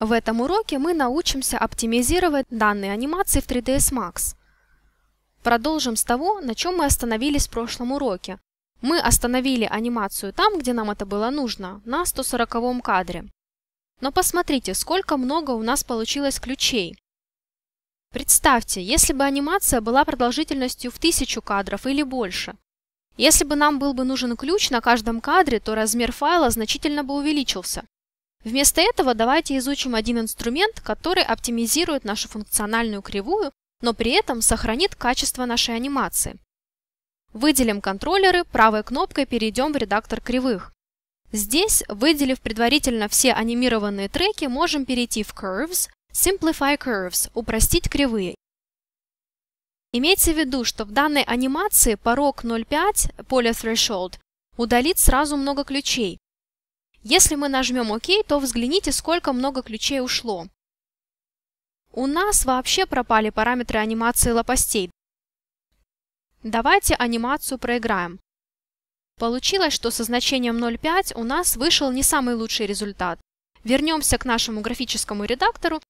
В этом уроке мы научимся оптимизировать данные анимации в 3ds Max. Продолжим с того, на чем мы остановились в прошлом уроке. Мы остановили анимацию там, где нам это было нужно, на 140 кадре. Но посмотрите, сколько много у нас получилось ключей. Представьте, если бы анимация была продолжительностью в 1000 кадров или больше. Если бы нам был бы нужен ключ на каждом кадре, то размер файла значительно бы увеличился. Вместо этого давайте изучим один инструмент, который оптимизирует нашу функциональную кривую, но при этом сохранит качество нашей анимации. Выделим контроллеры, правой кнопкой перейдем в редактор кривых. Здесь, выделив предварительно все анимированные треки, можем перейти в Curves, Simplify Curves, упростить кривые. Имейте в виду, что в данной анимации порог 0.5, поле Threshold, удалит сразу много ключей, если мы нажмем ОК, то взгляните, сколько много ключей ушло. У нас вообще пропали параметры анимации лопастей. Давайте анимацию проиграем. Получилось, что со значением 0,5 у нас вышел не самый лучший результат. Вернемся к нашему графическому редактору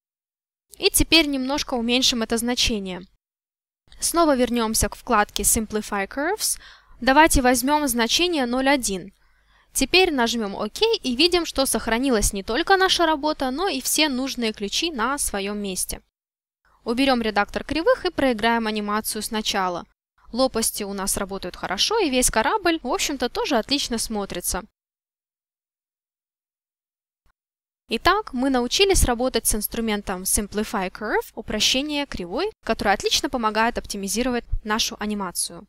и теперь немножко уменьшим это значение. Снова вернемся к вкладке Simplify Curves. Давайте возьмем значение 0,1. Теперь нажмем ОК и видим, что сохранилась не только наша работа, но и все нужные ключи на своем месте. Уберем редактор кривых и проиграем анимацию сначала. Лопасти у нас работают хорошо, и весь корабль, в общем-то, тоже отлично смотрится. Итак, мы научились работать с инструментом Simplify Curve, упрощение кривой, который отлично помогает оптимизировать нашу анимацию.